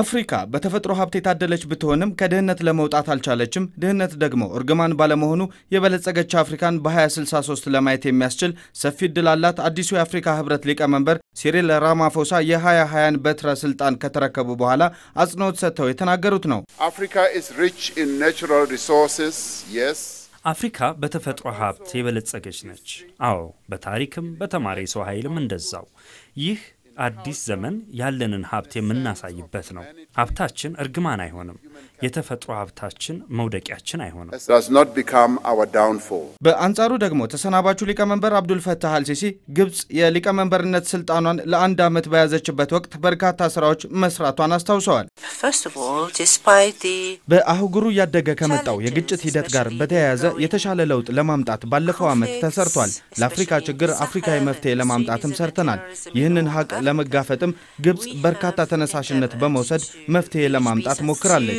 አፍሪካ በተፈጥሮ ሀብት የታደለች ብትሆንም ከድህነት ለመውጣት አልቻለችም። ድህነት ደግሞ እርግማን ባለመሆኑ የበለጸገች አፍሪካን በ2063 ለማየት የሚያስችል ሰፊ እድል አላት። አዲሱ የአፍሪካ ህብረት ሊቀመንበር ሲሪል ራማፎሳ የ2020ን በትረ ስልጣን ከተረከቡ በኋላ አጽንኦት ሰጥተው የተናገሩት ነው። አፍሪካ በተፈጥሮ ሀብት የበለጸገች ነች። አዎ፣ በታሪክም በተማሪ ሰው ኃይልም እንደዛው። ይህ አዲስ ዘመን ያለንን ሀብት የምናሳይበት ነው። ሀብታችን እርግማን አይሆንም። የተፈጥሮ ሀብታችን መውደቂያችን አይሆንም። በአንጻሩ ደግሞ ተሰናባቹ ሊቀመንበር አብዱልፈታህ አልሲሲ ግብፅ የሊቀመንበርነት ስልጣኗን ለአንድ ዓመት በያዘችበት ወቅት በርካታ ስራዎች መስራቷን አስታውሰዋል። በአህጉሩ እያደገ ከመጣው የግጭት ሂደት ጋር በተያያዘ የተሻለ ለውጥ ለማምጣት ባለፈው ዓመት ተሰርቷል። ለአፍሪካ ችግር አፍሪካዊ መፍትሄ ለማምጣትም ሰርተናል። ይህንን ሀቅ ለመጋፈጥም ግብጽ በርካታ ተነሳሽነት በመውሰድ መፍትሄ ለማምጣት ሞክራለች።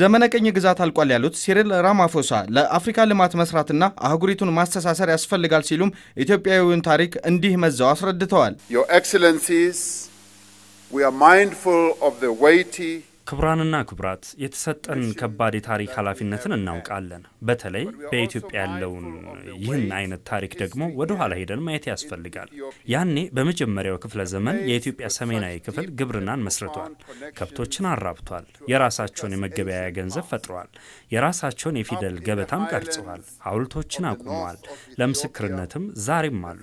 ዘመነ ቅኝ ግዛት አልቋል ያሉት ሲሪል ራማፎሳ ለአፍሪካ ልማት መስራትና አህጉሪቱን ማስተሳሰር ያስፈልጋል ሲሉም ኢትዮጵያዊውን ታሪክ እንዲህ መዘው አስረድተዋል። ክቡራንና ክቡራት የተሰጠን ከባድ የታሪክ ኃላፊነትን እናውቃለን። በተለይ በኢትዮጵያ ያለውን ይህን አይነት ታሪክ ደግሞ ወደ ኋላ ሄደን ማየት ያስፈልጋል። ያኔ በመጀመሪያው ክፍለ ዘመን የኢትዮጵያ ሰሜናዊ ክፍል ግብርናን መስርቷል፣ ከብቶችን አራብቷል፣ የራሳቸውን የመገበያያ ገንዘብ ፈጥረዋል፣ የራሳቸውን የፊደል ገበታም ቀርጸዋል፣ ሐውልቶችን አቁመዋል፣ ለምስክርነትም ዛሬም አሉ።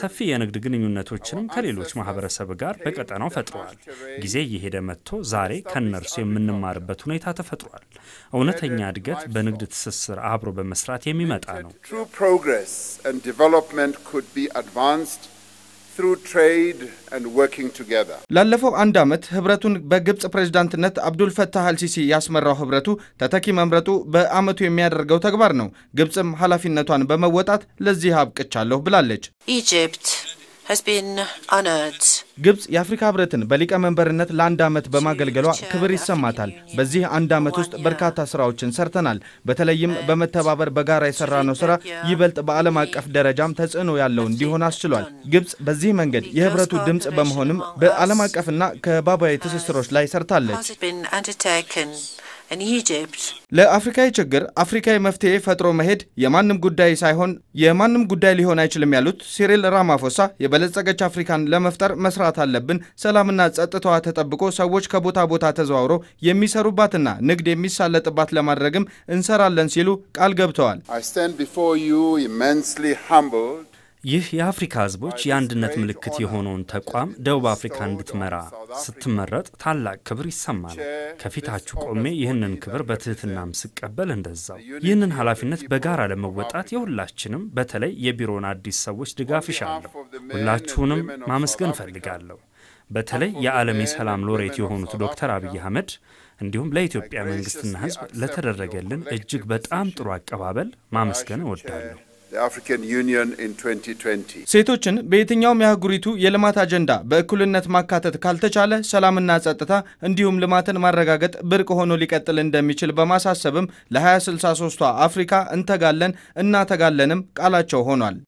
ሰፊ የንግድ ግንኙነቶችንም ከሌሎች ማህበረሰብ ጋር በቀጠናው ፈጥረዋል። ጊዜ እየሄደ መጥቶ ዛሬ ከነ እነርሱ የምንማርበት ሁኔታ ተፈጥሯል። እውነተኛ እድገት በንግድ ትስስር አብሮ በመስራት የሚመጣ ነው። ላለፈው አንድ ዓመት ህብረቱን በግብፅ ፕሬዝዳንትነት አብዱልፈታህ አልሲሲ ያስመራው ህብረቱ ተተኪ መምረጡ በአመቱ የሚያደርገው ተግባር ነው። ግብፅም ኃላፊነቷን በመወጣት ለዚህ አብቅቻለሁ ብላለች። ኢጅፕት ግብፅ የአፍሪካ ህብረትን በሊቀመንበርነት ለአንድ ዓመት በማገልገሏ ክብር ይሰማታል። በዚህ አንድ ዓመት ውስጥ በርካታ ስራዎችን ሰርተናል። በተለይም በመተባበር በጋራ የሰራነው ስራ ይበልጥ በዓለም አቀፍ ደረጃም ተጽዕኖ ያለው እንዲሆን አስችሏል። ግብፅ በዚህ መንገድ የህብረቱ ድምፅ በመሆንም በዓለም አቀፍና ከባባዊ ትስስሮች ላይ ሰርታለች። ለአፍሪካ ችግር አፍሪካዊ መፍትሄ ፈጥሮ መሄድ የማንም ጉዳይ ሳይሆን የማንም ጉዳይ ሊሆን አይችልም ያሉት ሲሪል ራማፎሳ የበለጸገች አፍሪካን ለመፍጠር መስራት አለብን፣ ሰላምና ጸጥታዋ ተጠብቆ ሰዎች ከቦታ ቦታ ተዘዋውሮ የሚሰሩባትና ንግድ የሚሳለጥባት ለማድረግም እንሰራለን ሲሉ ቃል ገብተዋል። ይህ የአፍሪካ ህዝቦች የአንድነት ምልክት የሆነውን ተቋም ደቡብ አፍሪካ እንድትመራ ስትመረጥ ታላቅ ክብር ይሰማል። ከፊታችሁ ቆሜ ይህንን ክብር በትህትናም ስቀበል እንደዛው። ይህንን ኃላፊነት በጋራ ለመወጣት የሁላችንም በተለይ የቢሮውን አዲስ ሰዎች ድጋፍ ይሻለሁ። ሁላችሁንም ማመስገን እፈልጋለሁ። በተለይ የዓለም የሰላም ሎሬት የሆኑት ዶክተር አብይ አህመድ እንዲሁም ለኢትዮጵያ መንግስትና ህዝብ ለተደረገልን እጅግ በጣም ጥሩ አቀባበል ማመስገን እወዳለሁ። ሴቶችን በየትኛውም የአህጉሪቱ የልማት አጀንዳ በእኩልነት ማካተት ካልተቻለ ሰላምና ጸጥታ እንዲሁም ልማትን ማረጋገጥ ብርቅ ሆኖ ሊቀጥል እንደሚችል በማሳሰብም ለ2063ቷ አፍሪካ እንተጋለን እናተጋለንም ቃላቸው ሆኗል።